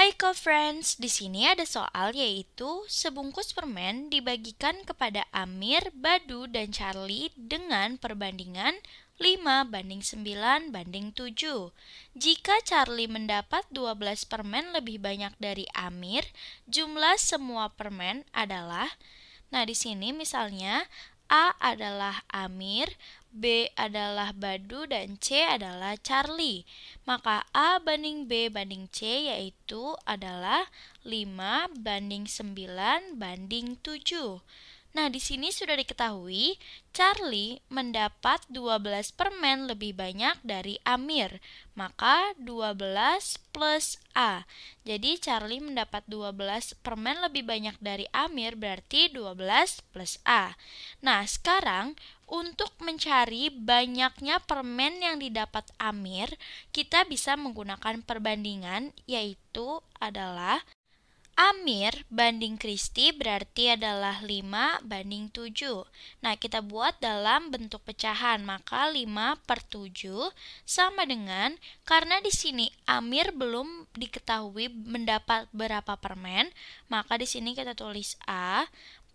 Hai co-friends, di sini ada soal yaitu sebungkus permen dibagikan kepada Amir, Badu, dan Charlie dengan perbandingan 5 banding 9 banding 7. Jika Charlie mendapat 12 permen lebih banyak dari Amir, jumlah semua permen adalah Nah, di sini misalnya A adalah Amir, B adalah Badu, dan C adalah Charlie. Maka A banding B banding C yaitu adalah 5 banding 9 banding 7. Nah, di sini sudah diketahui Charlie mendapat 12 permen lebih banyak dari Amir. Maka 12 plus A. Jadi Charlie mendapat 12 permen lebih banyak dari Amir berarti 12 plus A. Nah, sekarang untuk mencari banyaknya permen yang didapat Amir, kita bisa menggunakan perbandingan yaitu adalah Amir banding Kristi berarti adalah 5 banding 7. Nah, kita buat dalam bentuk pecahan, maka 5 per 7 sama dengan, karena di sini Amir belum diketahui mendapat berapa permen, maka di sini kita tulis A,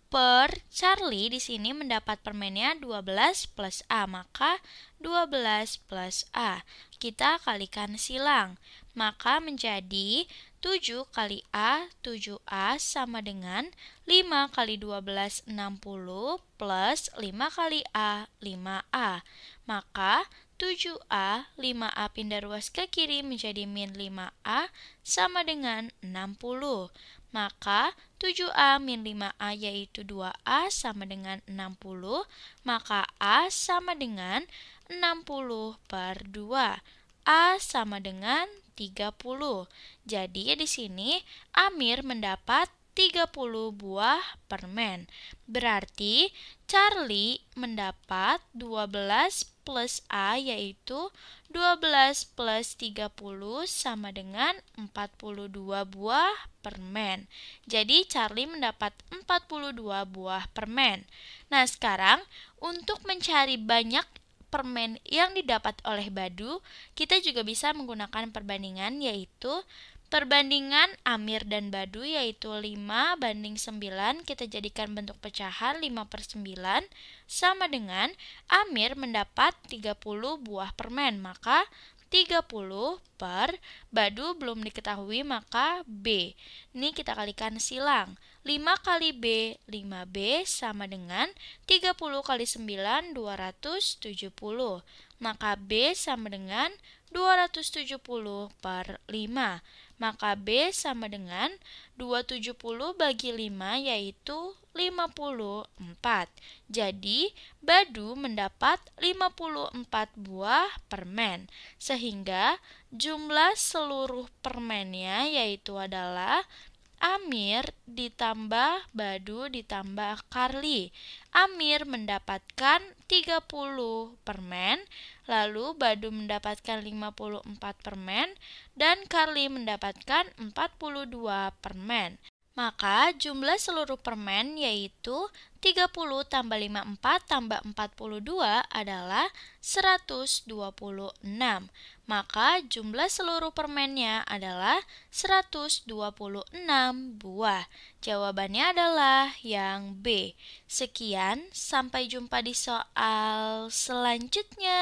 per Charlie di sini mendapat permennya 12 plus A, maka 12 plus A. Kita kalikan silang, maka menjadi 7 kali A, 7A sama dengan 5 kali 12, 60 plus 5 kali A, 5A. Maka 7A, 5A pindah ruas ke kiri menjadi min 5A sama dengan 60. Maka 7A min 5A yaitu 2A sama dengan 60, maka A sama dengan 60 per 2. A sama dengan 30. Jadi di sini Amir mendapat 30 buah permen. Berarti Charlie mendapat 12 plus A yaitu 12 plus 30 sama dengan 42 buah permen. Jadi Charlie mendapat 42 buah permen. Nah sekarang untuk mencari banyak permen yang didapat oleh badu, kita juga bisa menggunakan perbandingan yaitu Perbandingan Amir dan Badu yaitu 5 banding 9 kita jadikan bentuk pecahan 5 per 9 sama dengan Amir mendapat 30 buah permen maka 30 per Badu belum diketahui maka B. Ini kita kalikan silang. 5 kali B, 5B sama dengan 30 kali 9, 270. Maka B sama dengan 270 per 5. Maka B sama dengan 270 bagi 5 yaitu 54. Jadi, Badu mendapat 54 buah permen, sehingga jumlah seluruh permennya yaitu adalah Amir ditambah Badu ditambah Karli. Amir mendapatkan 30 permen, lalu Badu mendapatkan 54 permen, dan Karli mendapatkan 42 permen. Maka jumlah seluruh permen yaitu 30 tambah 54 tambah 42 adalah 126. Maka jumlah seluruh permennya adalah 126 buah. Jawabannya adalah yang B. Sekian, sampai jumpa di soal selanjutnya.